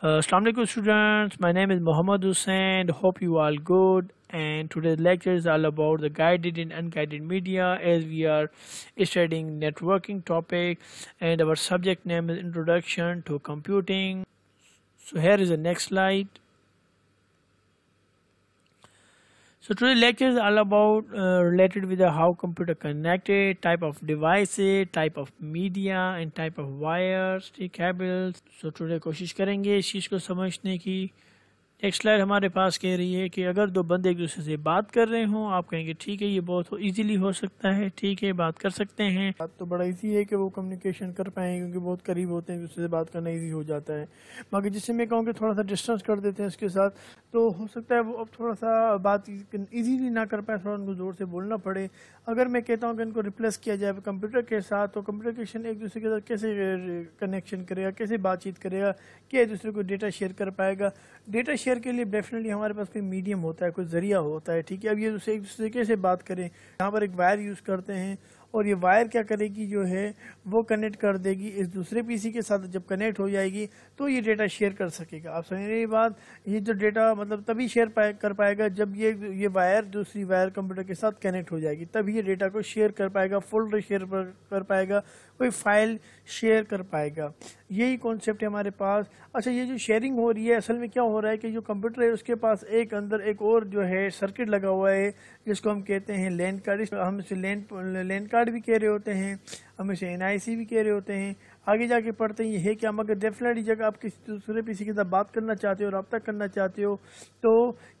Uh, Assalamualaikum students, my name is Muhammad Hussain, hope you all good and today's lecture is all about the guided and unguided media as we are studying networking topic and our subject name is introduction to computing. So here is the next slide. So today's lecture is all about uh, related with the how computer connected, type of devices, type of media and type of wires, ठीक है So today we will try to understand समझने की next slide हमारे पास कह रही है कि अगर दो बंदे एक दूसरे से बात कर रहे हों आप कहेंगे ठीक है ये बहुत इजीली हो सकता है ठीक है बात कर सकते हैं बात तो बड़ा इजी है कि वो कम्युनिकेशन कर पाए क्योंकि बहुत करीब होते हैं एक दूसरे से बात करना ईजी हो जाता है बाकी जिससे मैं कहूँ कि थोड़ा सा डिस्टेंस कर देते हैं उसके साथ तो हो सकता है वो अब थोड़ा सा बात ईजीली ना कर पाए थोड़ा उनको ज़ोर से बोलना पड़े अगर मैं कहता हूँ कि इनको रिप्लेस किया जाए कंप्यूटर के साथ तो कम्युनिकेशन एक दूसरे के साथ कैसे कनेक्शन करेगा कैसे बातचीत करेगा क्या एक दूसरे को डेटा शेयर कर पाएगा डेटा शेयर के लिए डेफिनेटली हमारे पास कोई मीडियम होता है कोई ज़रिया होता है ठीक है अब ये दूसरे एक तरीके से बात करें यहाँ पर एक वायर यूज़ करते हैं और ये वायर क्या करेगी जो है वो कनेक्ट कर देगी इस दूसरे पीसी के साथ जब कनेक्ट हो जाएगी तो ये डेटा शेयर कर सकेगा आप समझ रही बात ये जो डेटा मतलब तभी शेयर पाए, कर पाएगा जब ये ये वायर दूसरी वायर कंप्यूटर के साथ कनेक्ट हो जाएगी तभी ये डेटा को शेयर कर पाएगा फोल्डर शेयर कर पाएगा कोई फाइल शेयर कर पाएगा यही कॉन्सेप्ट है हमारे पास अच्छा ये जो शेयरिंग हो रही है असल में क्या हो रहा है कि जो कंप्यूटर है उसके पास एक अंदर एक और जो है सर्किट लगा हुआ है जिसको हम कहते हैं लैंड कार्ड हम इसे लैंड लैंड कार्ड कार्ड भी कह रहे होते हैं हम इसे एन भी कह रहे होते हैं आगे जाके पढ़ते हैं ये है क्या मगर डेफिनेटली जगह आप किसी दूसरे पीसी के साथ बात करना चाहते हो रबता करना चाहते हो तो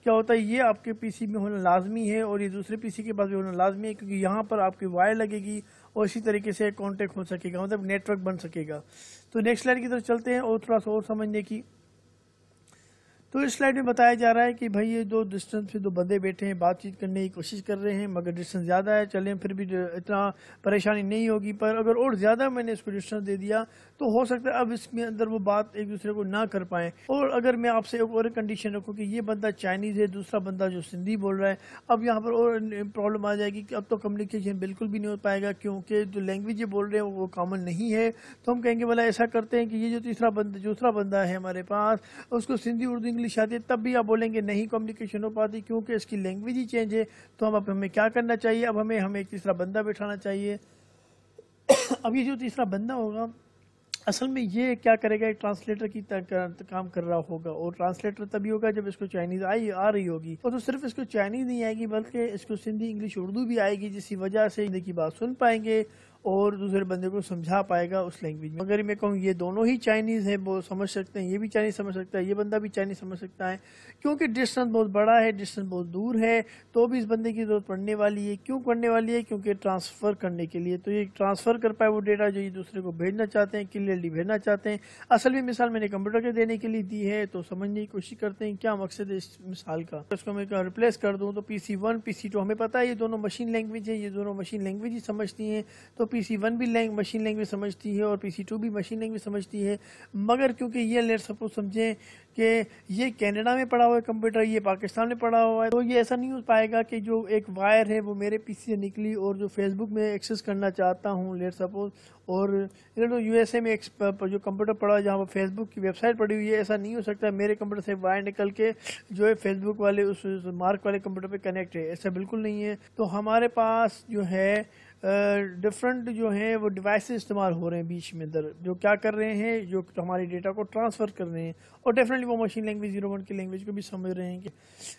क्या होता है ये आपके पीसी में होना लाजमी है और ये दूसरे पीसी के पास भी होना लाजमी है क्योंकि यहाँ पर आपकी वायर लगेगी और इसी तरीके से कॉन्टेक्ट हो सकेगा मतलब नेटवर्क बन सकेगा तो नेक्स्ट लाइन की तरफ चलते हैं और थोड़ा सा और समझने की तो इस स्लाइड में बताया जा रहा है कि भाई ये दो डिस्टेंस पे दो बंदे बैठे हैं बातचीत करने की कोशिश कर रहे हैं मगर डिस्टेंस ज़्यादा है चलें फिर भी इतना परेशानी नहीं होगी पर अगर और ज़्यादा मैंने इसको डिस्टेंस दे दिया तो हो सकता है अब इसमें अंदर वो बात एक दूसरे को ना कर पाएँ और अगर मैं आपसे एक और कंडीशन रखूँ कि ये बंदा चाइनीज़ है दूसरा बंदा जो सिंधी बोल रहा है अब यहाँ पर और प्रॉब्लम आ जाएगी कि अब तो कम्युनिकेशन बिल्कुल भी नहीं हो पाएगा क्योंकि जो लैंग्वेज बोल रहे हैं वो कॉमन नहीं है तो हम कहेंगे भला ऐसा करते हैं कि ये जो तीसरा बंदा दूसरा बंदा है हमारे पास उसको सिंधी उर्दू इंग्लिश आती है तब भी आप बोलेंगे नहीं कम्युनिकेशन हो पाती क्योंकि इसकी लैंग्वेज ही चेंज है तो अब हमें क्या करना चाहिए अब हमें हमें एक तीसरा बंदा बैठाना चाहिए अब ये जो तीसरा बंदा होगा असल में ये क्या करेगा एक ट्रांसलेटर की काम कर रहा होगा और ट्रांसलेटर तभी होगा जब इसको चाइनीज आई आ रही होगी और तो सिर्फ इसको चाइनीज नहीं आएगी बल्कि इसको सिंधी इंग्लिश उर्दू भी आएगी जिसकी वजह से हिंदी की बात सुन पाएंगे और दूसरे बंदे को समझा पाएगा उस लैंग्वेज में अगर मैं कहूँ ये दोनों ही चाइनीज़ है वो समझ सकते हैं ये भी चाइनीज़ समझ सकता है ये बंदा भी चाइनीज़ समझ सकता है क्योंकि डिस्टेंस बहुत बड़ा है डिस्टेंस बहुत दूर है तो भी इस बंदे की ज़रूरत पड़ने वाली है क्यों पड़ने वाली है क्योंकि ट्रांसफ़र करने के लिए तो ये ट्रांसफ़र कर पाए वो डेटा जो ये दूसरे को भेजना चाहते हैं क्लियरली भेजना चाहते हैं असल में मिसाल मैंने कंप्यूटर के देने के लिए दी है तो समझने की कोशिश करते हैं क्या मकसद है इस मिसाल का इसको मैं रिप्लेस कर दूँ तो P C one P C two हमें पता है ये दोनों मशीन लैंग्वेज है ये दोनों मशीन लैंग्वेज ही समझती हैं तो पी पीसी वन भी लैंग, मशीन लैंग्वेज समझती है और पीसी टू भी मशीन लैंग्वेज समझती है मगर क्योंकि ये लेट सपोज समझें कि ये कनाडा में पड़ा हुआ है कंप्यूटर ये पाकिस्तान में पड़ा हुआ है तो ये ऐसा नहीं हो पाएगा कि जो एक वायर है वो मेरे पीसी से निकली और जो फेसबुक में एक्सेस करना चाहता हूँ लेट सपोज और जो तो यूएसए में एक जो कंप्यूटर पड़ा है जहाँ पर फेसबुक की वेबसाइट पड़ी हुई है ऐसा नहीं हो सकता मेरे कंप्यूटर से वायर निकल के जो है फेसबुक वाले उस मार्क वाले कंप्यूटर पर कनेक्ट है ऐसा बिल्कुल नहीं है तो हमारे पास जो है डिफरेंट जो हैं वो डिवाइस इस्तेमाल हो रहे हैं बीच में दर जो क्या कर रहे हैं जो हमारे डेटा को ट्रांसफ़र कर रहे हैं और डेफिनेटली वो मशीन लैंग्वेज जीरो वन की लैंग्वेज को भी समझ रहे हैं कि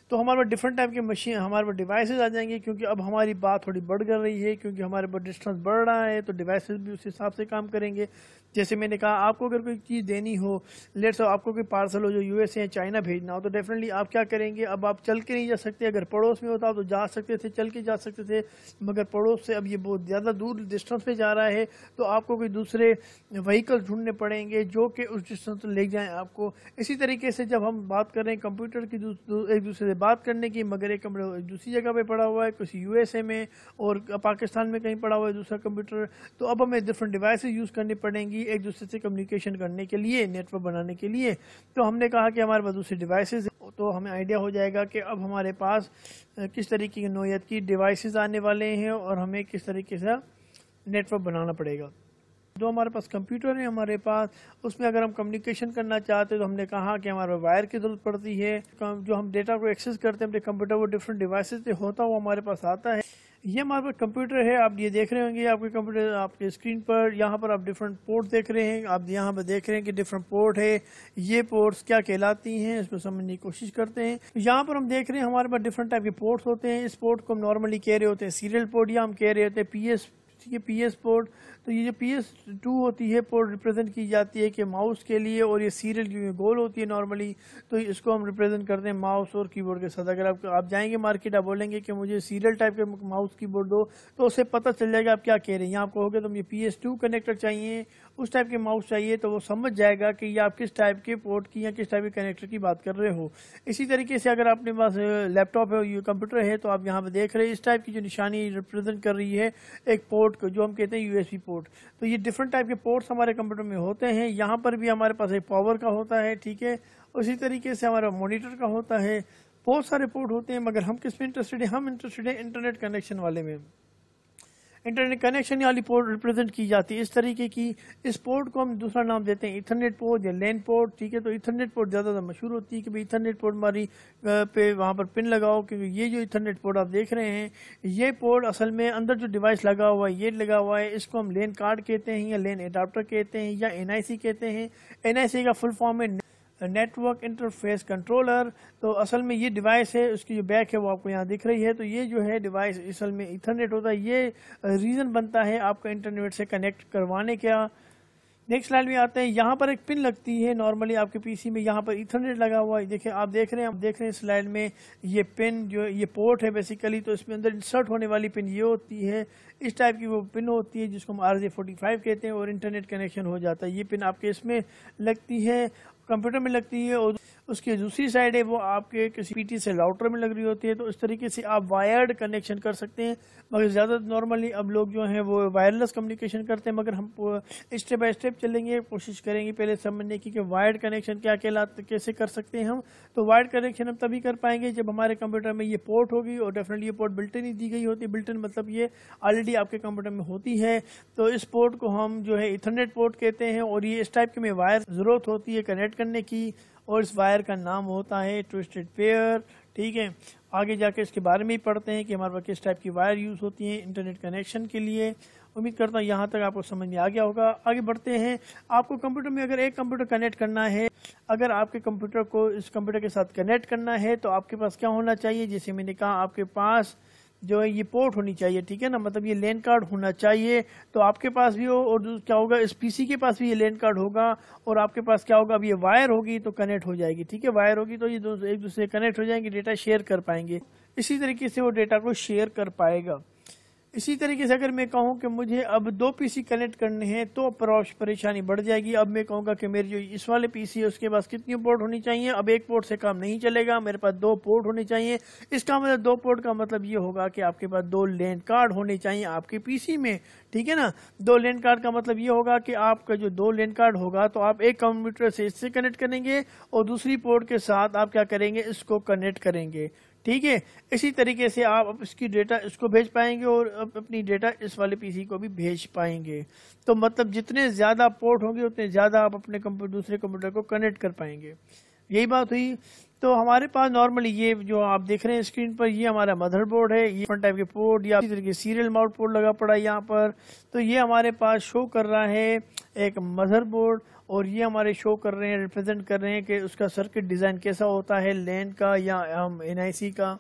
तो हमारे पास डिफरेंट टाइप के मशीन हमारे पास डिवाइसेज आ जाएंगे क्योंकि अब हमारी बात थोड़ी बढ़ कर रही है क्योंकि हमारे पास डिस्टेंस बढ़ रहा है तो डिवाइसेज भी उस हिसाब से काम करेंगे जैसे मैंने कहा आपको अगर कोई चीज़ देनी हो लेट सो आपको कोई पार्सल हो जो यूएस या चाइना भेजना हो तो डेफिनेटली आप क्या करेंगे अब आप चल के नहीं जा सकते अगर पड़ोस में होता तो जा सकते थे चल के जा सकते थे मगर पड़ोस से अब ये बहुत ज़्यादा दूर डिस्टेंस पे जा रहा है तो आपको कोई दूसरे व्हीकल ढूंढने पड़ेंगे जो कि उस डिस्टेंस ले जाएँ आपको इसी तरीके से जब हम बात कर रहे हैं कंप्यूटर की एक दूसरे से बात करने की मगर एक दूसरी जगह पर पड़ा हुआ है कुछ ए में और पाकिस्तान में कहीं पड़ा हुआ है दूसरा कंप्यूटर तो अब हमें डिफरेंट डिवाइस यूज़ करनी पड़ेंगी कि एक दूसरे से कम्युनिकेशन करने के लिए नेटवर्क बनाने के लिए तो हमने कहा कि हमारे पास दूसरे डिवाइसेस तो हमें आइडिया हो जाएगा कि अब हमारे पास किस तरीके की नोयत की डिवाइस आने वाले हैं और हमें किस तरीके से नेटवर्क बनाना पड़ेगा जो हमारे पास कंप्यूटर है हमारे पास उसमें अगर हम कम्युनिकेशन करना चाहते हैं तो हमने कहा कि हमारे वायर की जरूरत पड़ती है जो हम डेटा को एक्सेस करते हैं अपने कंप्यूटर वो डिफरेंट डिवाइसेस से होता वो हमारे पास आता है ये हमारे पास कंप्यूटर है आप ये देख रहे होंगे आपके कंप्यूटर आपके स्क्रीन पर यहाँ पर आप डिफरेंट पोर्ट देख रहे हैं आप यहाँ पर देख रहे हैं कि डिफरेंट पोर्ट है ये पोर्ट्स क्या कहलाती हैं इसको समझने की कोशिश करते हैं यहाँ पर हम देख रहे हैं हमारे पास डिफरेंट टाइप के पोर्ट्स होते हैं इस पोर्ट को हम नॉर्मली कह रहे होते हैं सीरियल पोर्ट या हम कह रहे होते हैं पी एस ये पी एस पोर्ट तो ये जो पी एस टू होती है पोर्ट रिप्रेजेंट की जाती है कि माउस के लिए और ये सीरियल क्योंकि गोल होती है नॉर्मली तो इसको हम रिप्रेजेंट करते हैं माउस और कीबोर्ड के साथ अगर आप आप जाएंगे मार्केट आप बोलेंगे कि मुझे सीरियल टाइप के माउस कीबोर्ड दो तो उसे पता चल जाएगा आप क्या कह रहे हैं यहाँ आप कहोगे तो मुझे पी एस टू कनेक्टर चाहिए उस टाइप के माउस चाहिए तो वो समझ जाएगा कि ये आप किस टाइप के पोर्ट की या किस टाइप के कनेक्टर की बात कर रहे हो इसी तरीके से अगर आपने पास लैपटॉप है कंप्यूटर है तो आप यहाँ पर देख रहे हैं इस टाइप की जो निशानी रिप्रेजेंट कर रही है एक पोर्ट को जो हम कहते हैं यूएसबी पोर्ट पोर्ट तो ये डिफरेंट टाइप के पोर्ट्स हमारे कंप्यूटर में होते हैं यहाँ पर भी हमारे पास एक पावर का होता है ठीक है उसी तरीके से हमारा मोनीटर का होता है बहुत सारे पोर्ट होते हैं मगर हम किस में इंटरेस्टेड हैं हम इंटरेस्टेड हैं इंटरनेट कनेक्शन वाले में इंटरनेट कनेक्शन वाली पोर्ट रिप्रेजेंट की जाती है इस तरीके की इस पोर्ट को हम दूसरा नाम देते हैं इथरनेट पोर्ट या लैंड पोर्ट ठीक है तो इथरनेट पोर्ट ज़्यादा मशहूर होती है कि भाई इथरनेट पोर्ट हमारी पे वहाँ पर पिन लगाओ क्योंकि ये जो इथरनेट पोर्ट आप देख रहे हैं ये पोर्ट असल में अंदर जो डिवाइस लगा हुआ है ये लगा हुआ है इसको हम लेन कार्ड कहते हैं या लेन एडाप्टर कहते हैं या एन कहते हैं एन का फुल फॉर्म है नेटवर्क इंटरफेस कंट्रोलर तो असल में ये डिवाइस है उसकी जो बैक है वो आपको यहाँ दिख रही है तो ये जो है डिवाइस असल में इथरनेट होता है ये रीज़न बनता है आपका इंटरनेट से कनेक्ट करवाने का नेक्स्ट स्लाइड में आते हैं यहाँ पर एक पिन लगती है नॉर्मली आपके पीसी में यहाँ पर इथरनेट लगा हुआ है देखिए आप देख रहे हैं आप देख रहे हैं स्लाइड में ये पिन जो ये पोर्ट है बेसिकली तो इसमें अंदर इंसर्ट होने वाली पिन ये होती है इस टाइप की वो पिन होती है जिसको हम आर जे फोर्टी फाइव कहते हैं और इंटरनेट कनेक्शन हो जाता है ये पिन आपके इसमें लगती है कंप्यूटर में लगती है और उसकी दूसरी साइड है वो आपके किसी पीटी से राउटर में लग रही होती है तो इस तरीके से आप वायर्ड कनेक्शन कर सकते हैं मगर ज़्यादा नॉर्मली अब लोग जो हैं वो वायरलेस कम्युनिकेशन करते हैं मगर हम स्टेप बाय स्टेप चलेंगे कोशिश करेंगे पहले समझने की कि वायर्ड कनेक्शन क्या कहला कैसे कर सकते हैं हम तो वायर्ड कनेक्शन हम तभी कर पाएंगे जब हमारे कंप्यूटर में ये पोर्ट होगी और डेफिनेटली ये पोर्ट बिल्टन ही दी गई होती है बिल्टन मतलब ये ऑलरेडी आपके कंप्यूटर में होती है तो इस पोर्ट को हम जो है इथरनेट पोर्ट कहते हैं और ये इस टाइप के में वायर ज़रूरत होती है कनेक्ट करने की और इस वायर का नाम होता है ट्विस्टेड पेयर ठीक है आगे जाके इसके बारे में ही पढ़ते हैं कि हमारे पास किस टाइप की वायर यूज़ होती है इंटरनेट कनेक्शन के लिए उम्मीद करता हूँ यहाँ तक आपको समझ में आ गया होगा आगे बढ़ते हैं आपको कंप्यूटर में अगर एक कंप्यूटर कनेक्ट करना है अगर आपके कंप्यूटर को इस कंप्यूटर के साथ कनेक्ट करना है तो आपके पास क्या होना चाहिए जैसे मैंने कहा आपके पास जो है ये पोर्ट होनी चाहिए ठीक है ना मतलब ये लैंड कार्ड होना चाहिए तो आपके पास भी हो और क्या होगा इस पीसी के पास भी ये लैंड कार्ड होगा और आपके पास क्या होगा अब ये वायर होगी तो कनेक्ट हो जाएगी ठीक है वायर होगी तो ये दो, एक दूसरे कनेक्ट हो जाएंगे डेटा शेयर कर पाएंगे इसी तरीके से वो डेटा को शेयर कर पाएगा इसी तरीके से अगर मैं कहूँ कि मुझे अब दो पीसी कनेक्ट करने हैं तो परेशानी बढ़ जाएगी अब मैं कहूंगा कि मेरे जो इस वाले पीसी है उसके पास कितनी पोर्ट होनी चाहिए अब एक पोर्ट से काम नहीं चलेगा मेरे पास दो पोर्ट होने चाहिए इसका मतलब दो पोर्ट का मतलब ये होगा कि आपके पास दो लैंड कार्ड होने चाहिए आपके पीसी में ठीक है ना दो लैंड कार्ड का मतलब ये होगा कि आपका जो दो लैंड कार्ड होगा तो आप एक कंप्यूटर से इससे कनेक्ट करेंगे और दूसरी पोर्ट के साथ आप क्या करेंगे इसको कनेक्ट करेंगे ठीक है इसी तरीके से आप इसकी डेटा इसको भेज पाएंगे और अपनी डेटा इस वाले पीसी को भी भेज पाएंगे तो मतलब जितने ज़्यादा पोर्ट होंगे उतने ज़्यादा आप अपने कंप्यूटर दूसरे कंप्यूटर को कनेक्ट कर पाएंगे यही बात हुई तो हमारे पास नॉर्मली ये जो आप देख रहे हैं स्क्रीन पर ये हमारा मदरबोर्ड है ये टाइप के पोर्ट या तरीके सीरियल माउट पोर्ट लगा पड़ा है यहाँ पर तो ये हमारे पास शो कर रहा है एक मदरबोर्ड और ये हमारे शो कर रहे हैं रिप्रेजेंट कर रहे हैं कि उसका सर्किट डिज़ाइन कैसा होता है लैन का या हम um, एन का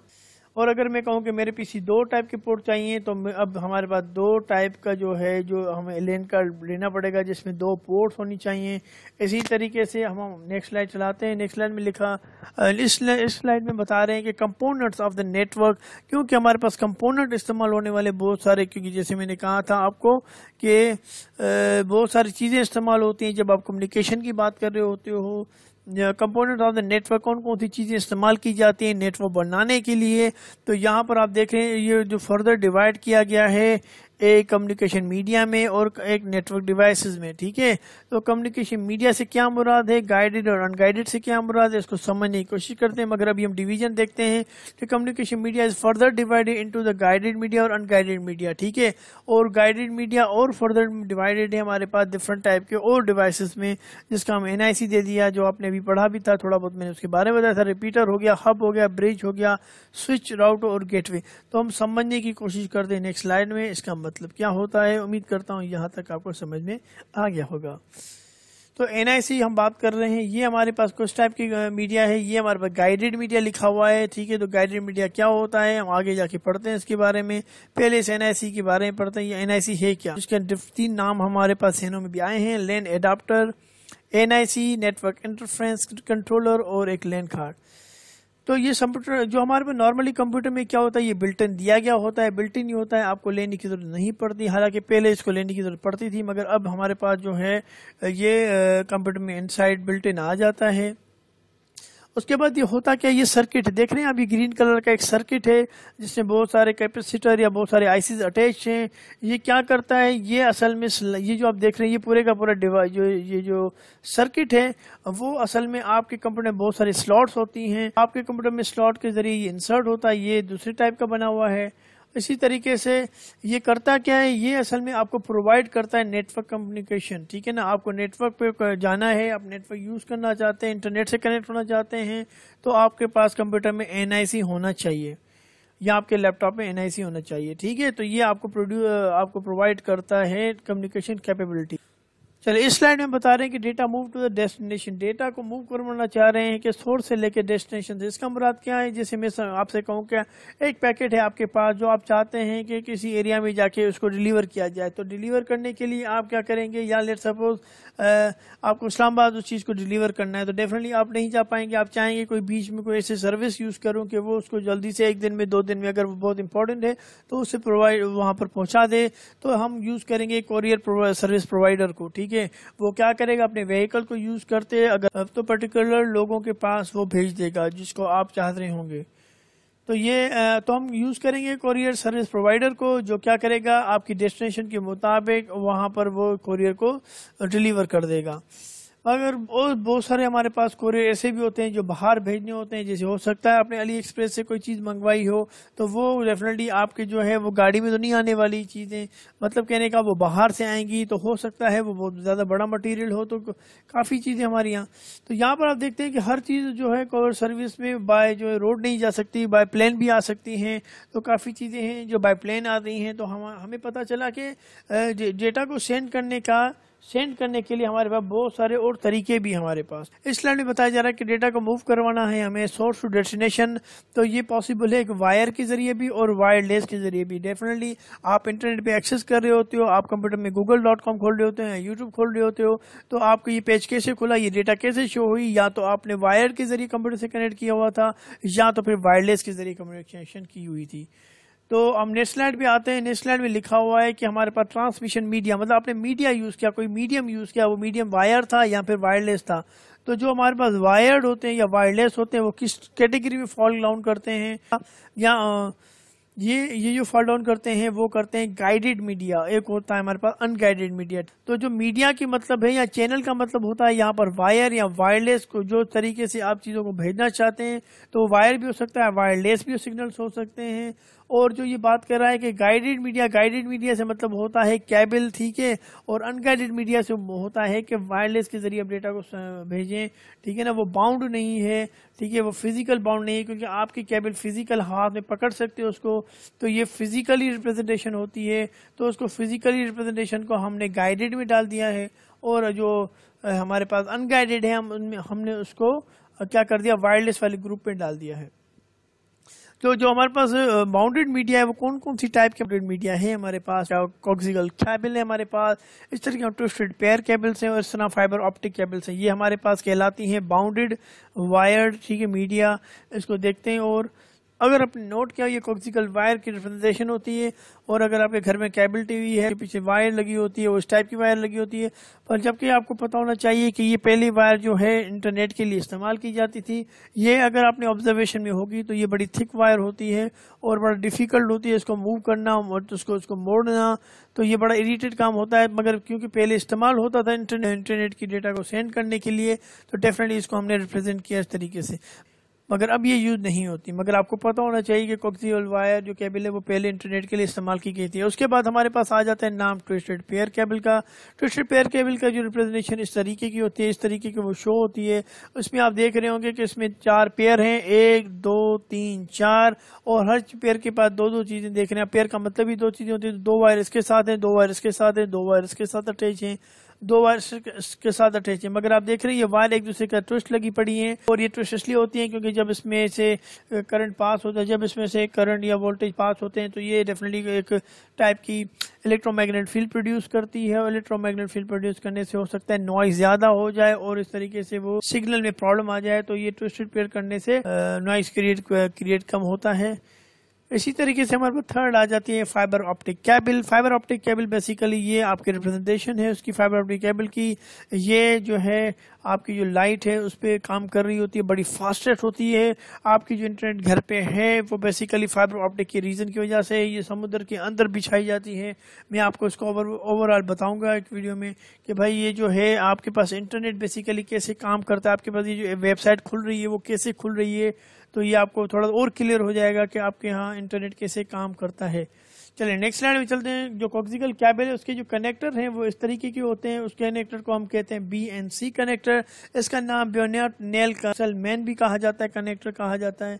और अगर मैं कहूँ कि मेरे पीछे दो टाइप के पोर्ट चाहिए तो अब हमारे पास दो टाइप का जो है जो हमें लेन का लेना पड़ेगा जिसमें दो पोर्ट होनी चाहिए इसी तरीके से हम नेक्स्ट स्लाइड चलाते हैं नेक्स्ट स्लाइड में लिखा इस स्लाइड में बता रहे हैं कि कंपोनेंट्स ऑफ द नेटवर्क क्योंकि हमारे पास कंपोनेंट इस्तेमाल होने वाले बहुत सारे क्योंकि जैसे मैंने कहा था आपको कि बहुत सारी चीज़ें इस्तेमाल होती हैं जब आप कम्युनिकेशन की बात कर रहे होते हो कंपोनेंट ऑफ द नेटवर्क कौन कौन सी चीज़ें इस्तेमाल की जाती हैं नेटवर्क बनाने के लिए तो यहाँ पर आप देख रहे हैं ये जो फर्दर डिवाइड किया गया है एक कम्युनिकेशन मीडिया में और एक नेटवर्क डिवाइसेस में ठीक है तो कम्युनिकेशन मीडिया से क्या मुराद है गाइडेड और अनगाइडेड से क्या मुराद है इसको समझने की कोशिश करते हैं मगर अभी हम डिवीजन देखते हैं कि communication media is further divided into the guided media और अनगाइडेड मीडिया ठीक है और गाइडेड मीडिया और फर्दर डिवाइडेड है हमारे पास डिफरेंट टाइप के और डिवाइसेस में जिसका हम एन दे दिया जो आपने अभी पढ़ा भी था थोड़ा बहुत मैंने उसके बारे में बताया था रिपीटर हो गया हब हो गया ब्रिज हो गया स्विच राउट और गेटवे तो हम समझने की कोशिश करते हैं नेक्स्ट स्लाइड में इसका मतलब मतलब क्या होता है उम्मीद करता हूँ यहाँ तक आपको समझ में आ गया होगा तो एन हम बात कर रहे हैं ये हमारे पास कुछ टाइप की मीडिया है ये हमारे पास गाइडेड मीडिया लिखा हुआ है ठीक है तो गाइडेड मीडिया क्या होता है हम आगे जाके पढ़ते हैं इसके बारे में पहले इस एन के बारे में पढ़ते हैं ये एन है क्या इसके तीन नाम हमारे पास सेनों में भी आए हैं LAN adapter N network interference controller और एक लैंड कार्ड तो ये कंप्यूटर जो हमारे में नॉर्मली कंप्यूटर में क्या होता है ये बिल्टन दिया गया होता है बिल्टन ही होता है आपको लेने की जरूरत नहीं पड़ती हालांकि पहले इसको लेने की जरूरत पड़ती थी मगर अब हमारे पास जो है ये कंप्यूटर में इनसाइड बिल्टन आ जाता है उसके बाद ये होता क्या ये सर्किट देख रहे हैं अभी ग्रीन कलर का एक सर्किट है जिसमें बहुत सारे कैपेसिटर या बहुत सारे आईसीज अटैच हैं ये क्या करता है ये असल में ये जो आप देख रहे हैं ये पूरे का पूरा डिवाइस जो ये जो सर्किट है वो असल में आपके कंप्यूटर में बहुत सारे स्लॉट्स होती हैं आपके कंप्यूटर में स्लॉट के जरिए ये इंसर्ट होता है ये दूसरे टाइप का बना हुआ है इसी तरीके से ये करता क्या है ये असल में आपको प्रोवाइड करता है नेटवर्क कम्युनिकेशन ठीक है ना आपको नेटवर्क पे जाना है आप नेटवर्क यूज़ करना चाहते हैं इंटरनेट से कनेक्ट होना चाहते हैं तो आपके पास कंप्यूटर में एन होना चाहिए या आपके लैपटॉप में एन होना चाहिए ठीक है तो ये आपको प्रोड्यू आपको प्रोवाइड करता है कम्युनिकेशन कैपेबिलिटी चलिए इस स्लाइड में बता रहे हैं कि data move to the destination data को मूव करवाना चाह रहे हैं कि सोर्स से लेकर डेस्टिनेशन से इसका मुराद क्या है जैसे मैं आपसे कहूँ क्या एक पैकेट है आपके पास जो आप चाहते हैं कि किसी एरिया में जाके उसको डिलीवर किया जाए तो डिलीवर करने के लिए आप क्या करेंगे या लेट सपोज आपको इस्लामाबाद उस चीज़ को डिलीवर करना है तो डेफिनेटली आप नहीं जा पाएंगे आप चाहेंगे कोई बीच में कोई ऐसी सर्विस यूज़ करूँ कि वो उसको जल्दी से एक दिन में दो दिन में अगर वो बहुत इंपॉर्टेंट है तो उसे प्रोवाइड वहाँ पर पहुँचा दे तो हम यूज़ करेंगे कोरियर सर्विस प्रोवाइडर को ठीक ठीक है वो क्या करेगा अपने व्हीकल को यूज़ करते हैं अगर तो पर्टिकुलर लोगों के पास वो भेज देगा जिसको आप चाह रहे होंगे तो ये तो हम यूज़ करेंगे कॉरियर सर्विस प्रोवाइडर को जो क्या करेगा आपकी डेस्टिनेशन के मुताबिक वहां पर वो कॉरियर को डिलीवर कर देगा अगर बहुत सारे हमारे पास कोरियर ऐसे भी होते हैं जो बाहर भेजने होते हैं जैसे हो सकता है आपने अली एक्सप्रेस से कोई चीज़ मंगवाई हो तो वो डेफिनेटली आपके जो है वो गाड़ी में तो नहीं आने वाली चीज़ें मतलब कहने का वो बाहर से आएंगी तो हो सकता है वो बहुत ज़्यादा बड़ा मटेरियल हो तो काफ़ी चीज़ें हमारे यहाँ तो यहाँ पर आप देखते हैं कि हर चीज़ जो है कोर सर्विस में बाय जो है रोड नहीं जा सकती बाय प्लेन भी आ सकती हैं तो काफ़ी चीज़ें हैं जो बाय प्लेन आ रही हैं तो हम हमें पता चला कि डेटा को सेंड करने का सेंड करने के लिए हमारे पास बहुत सारे और तरीके भी हमारे पास इस लाइन में बताया जा रहा है कि डेटा को मूव करवाना है हमें सोर्स टू डेस्टिनेशन तो ये पॉसिबल है एक वायर के जरिए भी और वायरलेस के जरिए भी डेफिनेटली आप इंटरनेट पे एक्सेस कर रहे होते हो आप कंप्यूटर में गूगल डॉट कॉम खोल रहे होते हैं यूट्यूब खोल रहे होते हो तो आपको ये पेज कैसे खुला ये डेटा कैसे शो हुई या तो आपने वायर के जरिए कंप्यूटर से कनेक्ट किया हुआ था या तो फिर वायरलेस के जरिए कम्युनिकेशन की हुई थी तो हम नेशनलैंड भी आते हैं नेशनलैंड में लिखा हुआ है कि हमारे पास ट्रांसमिशन मीडिया मतलब आपने मीडिया यूज़ किया कोई मीडियम यूज़ किया वो मीडियम वायर था या फिर वायरलेस था तो जो हमारे पास वायर्ड होते हैं या वायरलेस होते हैं वो किस कैटेगरी में फॉल डाउन करते हैं या ये ये जो फॉल डाउन करते हैं वो करते हैं गाइडेड मीडिया एक होता है हमारे पास अनगाइडेड मीडिया तो जो मीडिया की मतलब है या चैनल का मतलब होता है यहाँ पर वायर या वायरलेस को जो तरीके से आप चीज़ों को भेजना चाहते हैं तो वायर भी हो सकता है वायरलेस भी सिग्नल्स हो सकते हैं और जो ये बात कर रहा है कि गाइडेड मीडिया गाइडेड मीडिया से मतलब होता है केबल ठीक है और अनगाइडेड मीडिया से होता है कि वायरलेस के जरिए आप डेटा को भेजें ठीक है ना वो बाउंड नहीं है ठीक है वो फिजिकल बाउंड नहीं है क्योंकि आपके केबल फिजिकल हाथ में पकड़ सकते हो उसको तो ये फिजिकली रिप्रेजेंटेशन होती है तो उसको फिजिकली रिप्रेजेंटेशन को हमने गाइडेड में डाल दिया है और जो हमारे पास अनगाइडेड है हम हमने उसको क्या कर दिया वायरलेस वाले ग्रुप में डाल दिया है तो जो हमारे पास बाउंडेड मीडिया है वो कौन कौन सी टाइप के बाउंडेड मीडिया है हमारे पास कॉक्सिकल कैबल है हमारे पास इस तरह के ट्विस्टेड पेयर केबल्स हैं और इस तरह फाइबर ऑप्टिक केबल्स हैं ये हमारे पास कहलाती हैं बाउंडेड वायर ठीक है मीडिया इसको देखते हैं और अगर आपने नोट किया ये कॉक्सिकल वायर की रिप्रेजेंटेशन होती है और अगर आपके घर में केबल टीवी है पीछे वायर लगी होती है उस टाइप की वायर लगी होती है पर जबकि आपको पता होना चाहिए कि ये पहली वायर जो है इंटरनेट के लिए इस्तेमाल की जाती थी ये अगर आपने ऑब्जर्वेशन में होगी तो ये बड़ी थिक वायर होती है और बड़ा डिफिकल्ट होती है इसको मूव करना और तो उसको उसको मोड़ना तो ये बड़ा इरीटेड काम होता है मगर क्योंकि पहले इस्तेमाल होता था इंटरनेट इंटरनेट की डेटा को सेंड करने के लिए तो डेफिनेटली इसको हमने रिप्रेजेंट किया इस तरीके से मगर अब ये यूज नहीं होती मगर आपको पता होना चाहिए कि कॉक्सियल वायर जो केबल है वो पहले इंटरनेट के लिए इस्तेमाल की गई थी उसके बाद हमारे पास आ जाता है नाम ट्विस्टेड पेयर केबल का ट्विस्टेड पेयर केबल का जो रिप्रेजेंटेशन इस तरीके की होती है इस तरीके की वो शो होती है उसमें आप देख रहे होंगे कि इसमें चार पेयर हैं एक दो तीन चार और हर पेयर के पास दो दो चीज़ें देख रहे हैं पेयर का मतलब ही दो चीज़ें होती हैं दो वायर इसके साथ हैं दो वायर इसके साथ हैं दो वायर इसके साथ अटैच हैं दो वायर के साथ अटैच है मगर आप देख रहे हैं ये वायर एक दूसरे का ट्विस्ट लगी पड़ी है और ये ट्विस्ट इसलिए होती है क्योंकि जब इसमें से करंट पास होता है जब इसमें से करंट या वोल्टेज पास होते हैं तो ये डेफिनेटली एक टाइप की इलेक्ट्रोमैग्नेट फील्ड प्रोड्यूस करती है और इलेक्ट्रोमैग्नेट फील्ड प्रोड्यूस करने से हो सकता है नॉइज ज्यादा हो जाए और इस तरीके से वो सिग्नल में प्रॉब्लम आ जाए तो ये ट्विस्ट रिपेयर करने से नॉइज क्रिएट क्रिएट कम होता है इसी तरीके से हमारे पास थर्ड आ जाती है fibre optic cable fibre optic cable basically ये आपकी रिप्रेजेंटेशन है उसकी फाइबर ऑप्टिक केबल की ये जो है आपकी जो लाइट है उस पर काम कर रही होती है बड़ी फास्टेस्ट होती है आपकी जो इंटरनेट घर पे है वो बेसिकली फाइबर ऑप्टिक के रीज़न की वजह से ये समुद्र के अंदर बिछाई जाती है मैं आपको इसको ओवरऑल बताऊंगा एक वीडियो में कि भाई ये जो है आपके पास इंटरनेट बेसिकली कैसे काम करता है आपके पास ये जो वेबसाइट खुल रही है वो कैसे खुल रही है तो ये आपको थोड़ा और क्लियर हो जाएगा कि आपके यहाँ इंटरनेट कैसे काम करता है चलिए नेक्स्ट लाइन में चलते हैं जो कॉक्सिकल कैबल है उसके जो कनेक्टर हैं वो इस तरीके के होते हैं उस कनेक्टर को हम कहते हैं बी एंड सी कनेक्टर इसका नाम ब्योनियर नेल कसल मैन भी कहा जाता है कनेक्टर कहा जाता है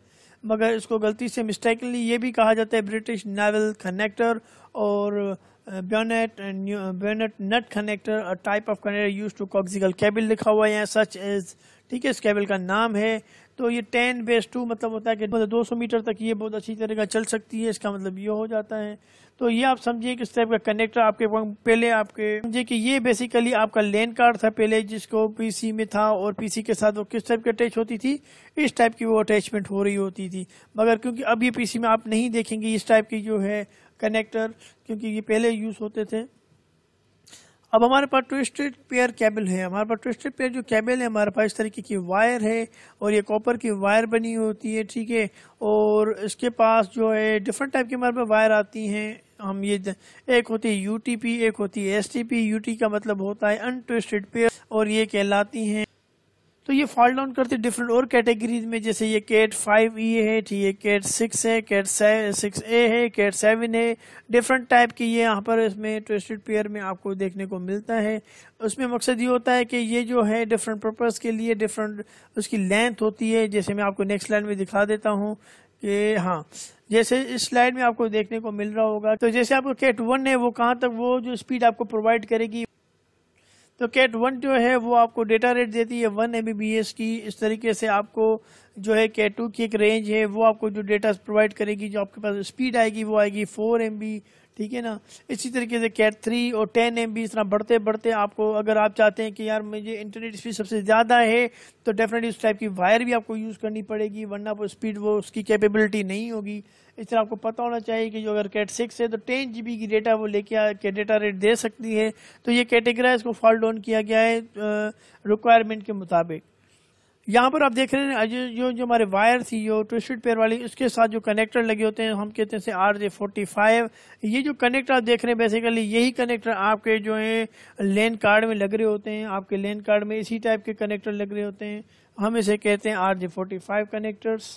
मगर इसको गलती से मिस्टेकली ये भी कहा जाता है ब्रिटिश नेवल कनेक्टर और bayonet bayonet nut connector type of connector use to coaxial cable लिखा हुआ है सच एज ठीक है इस केबल का नाम है तो ये टेन बेस टू मतलब होता है कि मतलब 200 मीटर तक ये बहुत अच्छी तरह का चल सकती है इसका मतलब ये हो जाता है तो ये आप समझिए कि इस टाइप का कनेक्टर आपके पहले आपके समझिए कि ये बेसिकली आपका लेन कार्ड था पहले जिसको पीसी में था और पीसी के साथ वो किस टाइप की अटैच होती थी इस टाइप की वो अटैचमेंट हो रही होती थी मगर क्योंकि अब ये पीसी में आप नहीं देखेंगे इस टाइप की जो है कनेक्टर क्योंकि ये पहले यूज़ होते थे अब हमारे पास ट्विस्टेड पेयर केबल है हमारे पास ट्विस्टेड पेयर जो केबल है हमारे पास इस तरीके की वायर है और ये कॉपर की वायर बनी होती है ठीक है और इसके पास जो है डिफरेंट टाइप की हमारे पास वायर आती हैं हम ये एक होती है यूटीपी एक होती है एसटीपी यूटी का मतलब होता है अनट्विस्टेड पेयर और ये कहलाती हैं तो ये फॉल डाउन करते डिफरेंट और कैटेगरीज में जैसे ये कैट फाइव ई है ठीक है कैट सिक्स है कैट सिक्स ए है कैट सेवन है डिफरेंट टाइप की ये यहाँ पर इसमें ट्विस्टेड पेयर में आपको देखने को मिलता है उसमें मकसद ये होता है कि ये जो है डिफरेंट पर्पज़ के लिए डिफरेंट उसकी लेंथ होती है जैसे मैं आपको नेक्स्ट लाइन में दिखा देता हूँ कि हाँ जैसे इस स्लाइड में आपको देखने को मिल रहा होगा तो जैसे आपको कैट वन है वो कहाँ तक वो जो स्पीड आपको प्रोवाइड करेगी तो कैट वन जो है वो आपको डेटा रेट देती है वन एम की इस तरीके से आपको जो है कैट टू की एक रेंज है वो आपको जो डेटा प्रोवाइड करेगी जो आपके पास स्पीड आएगी वो आएगी फोर एम ठीक है ना इसी तरीके से कैट थ्री और टेन एम इस तरह बढ़ते बढ़ते आपको अगर आप चाहते हैं कि यार मुझे इंटरनेट स्पीड सबसे ज़्यादा है तो डेफिनेटली उस टाइप की वायर भी आपको यूज़ करनी पड़ेगी वरना वो स्पीड वो उसकी कैपेबिलिटी नहीं होगी इस तरह आपको पता होना चाहिए कि जो अगर कैट सिक्स है तो टेन जी की डेटा वो लेके के डेटा रेट दे सकती है तो ये कैटेगराइज को फॉल डाउन किया गया है रिक्वायरमेंट के मुताबिक यहाँ पर आप देख रहे हैं जो जो, जो हमारे वायर थी जो ट्विस्टेड पेयर वाली उसके साथ जो कनेक्टर लगे होते हैं हम कहते हैं आर जे फोर्टी फाइव ये जो कनेक्टर आप देख रहे हैं बेसिकली यही कनेक्टर आपके जो है लेन कार्ड में लग रहे होते हैं आपके लेन कार्ड में इसी टाइप के कनेक्टर लग रहे होते हैं हम इसे कहते हैं R J forty five connectors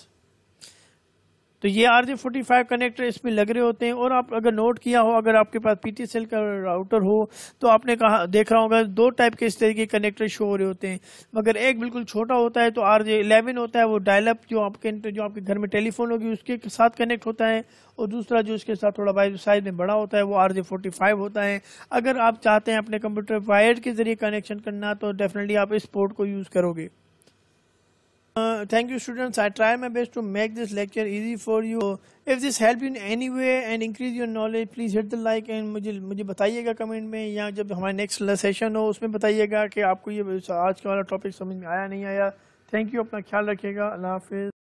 तो ये R J forty five connector इसमें लग रहे होते हैं और आप अगर नोट किया हो अगर आपके पास पी टी सेल का राउटर हो तो आपने कहा देखा होगा दो टाइप के इस तरीके कनेक्टर शो हो रहे होते हैं मगर एक बिल्कुल छोटा होता है तो आर जे इलेवन होता है वो डायलअप जो आपके जो आपके घर में टेलीफोन होगी उसके साथ कनेक्ट होता है और दूसरा जो उसके साथ थोड़ा बाइज साइज में बड़ा होता है वो आर जे फोर्टी फाइव होता है अगर आप चाहते हैं अपने कंप्यूटर वायर के जरिए कनेक्शन करना तो डेफिनेटली आप इस पोर्ट को यूज़ करोगे thank you students I try my best to make this lecture easy for you if this help in any way and increase your knowledge please hit the like and मुझे मुझे बताइएगा comment में या जब हमारे next session हो उसमें बताइएगा कि आपको ये आज का वाला टॉपिक समझ में आया नहीं आया थैंक यू अपना ख्याल रखिएगा अल्लाह हाफिज